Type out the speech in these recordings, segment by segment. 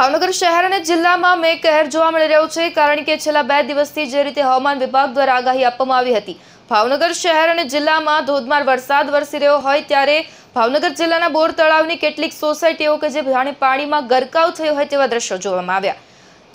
ભાવનગર શહેર અને જિલ્લામાં કહેર જોવા મળી રહ્યું છે કારણ કે છેલ્લા બે દિવસથી જે રીતે હવામાન વિભાગ દ્વારા આગાહી આપવામાં આવી હતી ભાવનગર શહેર અને જિલ્લામાં ધોધમાર વરસાદ વરસી રહ્યો હોય ત્યારે ભાવનગર જિલ્લાના બોર તળાવની કેટલીક સોસાયટીઓ કે જે જાણે પાણીમાં ગરકાવ થયો હોય તેવા દ્રશ્યો જોવામાં આવ્યા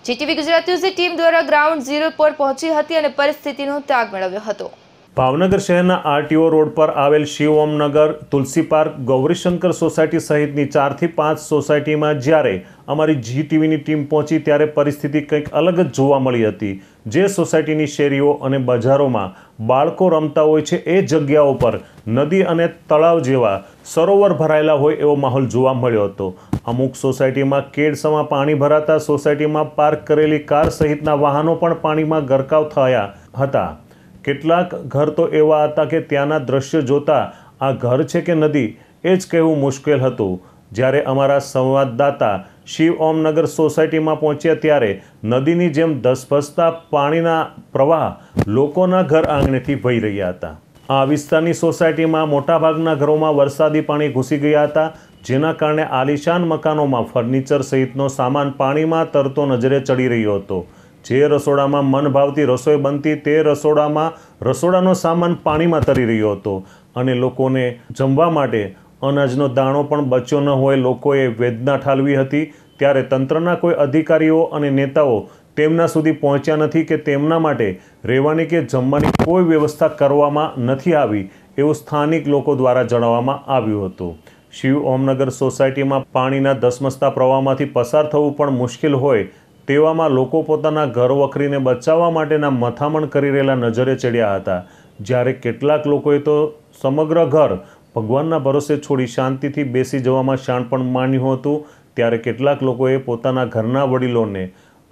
જીટીવી ગુજરાત ટીમ દ્વારા ગ્રાઉન્ડ ઝીરો પર પહોંચી હતી અને પરિસ્થિતિનો ત્યાગ મેળવ્યો હતો ભાવનગર શહેરના આરટીઓ રોડ પર આવેલ શિવઓમનગર તુલસી પાર્ક ગૌરીશંકર સોસાયટી સહિતની ચારથી પાંચ સોસાયટીમાં જ્યારે અમારી જી ટીવીની ટીમ પહોંચી ત્યારે પરિસ્થિતિ કંઈક અલગ જ જોવા મળી હતી જે સોસાયટીની શેરીઓ અને બજારોમાં બાળકો રમતા હોય છે એ જગ્યાઓ પર નદી અને તળાવ જેવા સરોવર ભરાયેલા હોય એવો માહોલ જોવા મળ્યો હતો અમુક સોસાયટીમાં કેડસમાં પાણી ભરાતા સોસાયટીમાં પાર્ક કરેલી કાર સહિતના વાહનો પણ પાણીમાં ગરકાવ થયા હતા કેટલાક ઘર તો એવા હતા કે ત્યાંના દ્રશ્ય જોતા આ ઘર છે કે નદી એ જ કહેવું મુશ્કેલ હતું જ્યારે અમારા સંવાદદાતા શિવ ઓમનગર સોસાયટીમાં પહોંચ્યા ત્યારે નદીની જેમ ધસભસતા પાણીના પ્રવાહ લોકોના ઘર આંગણેથી વહી રહ્યા હતા આ વિસ્તારની સોસાયટીમાં મોટાભાગના ઘરોમાં વરસાદી પાણી ઘૂસી ગયા હતા જેના કારણે આલિશાન મકાનોમાં ફર્નિચર સહિતનો સામાન પાણીમાં તરતો નજરે ચડી રહ્યો હતો જે રસોડામાં મન ભાવતી રસોઈ બનતી તે રસોડામાં રસોડાનો સામાન પાણીમાં તરી રહ્યો હતો અને લોકોને જમવા માટે અનાજનો દાણો પણ બચ્યો ન હોય લોકોએ વેદના ઠાલવી હતી ત્યારે તંત્રના કોઈ અધિકારીઓ અને નેતાઓ તેમના સુધી પહોંચ્યા નથી કે તેમના માટે રહેવાની કે જમવાની કોઈ વ્યવસ્થા કરવામાં નથી આવી એવું સ્થાનિક લોકો દ્વારા જણાવવામાં આવ્યું હતું શિવ ઓમનગર સોસાયટીમાં પાણીના ધસમસતા પ્રવાહમાંથી પસાર થવું પણ મુશ્કેલ હોય તેવામાં લોકો પોતાના ઘર વખરીને બચાવવા માટેના મથામણ કરી રહેલા નજરે ચડ્યા હતા જ્યારે કેટલાક લોકોએ તો સમગ્ર ઘર ભગવાનના ભરોસે છોડી શાંતિથી બેસી જવામાં શાણ પણ માન્યું હતું ત્યારે કેટલાક લોકોએ પોતાના ઘરના વડીલોને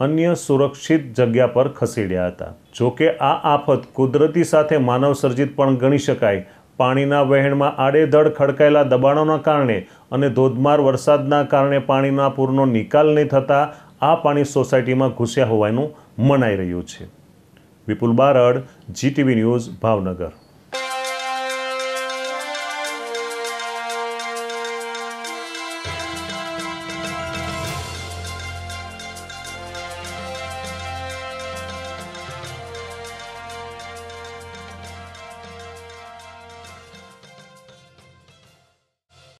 અન્ય સુરક્ષિત જગ્યા પર ખસેડ્યા હતા જોકે આ આફત કુદરતી સાથે માનવસર્જિત પણ ગણી શકાય પાણીના વહેણમાં આડેધડ ખડકાયેલા દબાણોના કારણે અને ધોધમાર વરસાદના કારણે પાણીના પૂરનો નિકાલ નહીં થતા આ પાણી સોસાયટીમાં ઘૂસ્યા હોવાનું મનાઈ રહ્યું છે વિપુલ બારડ જીટીવી ન્યૂઝ ભાવનગર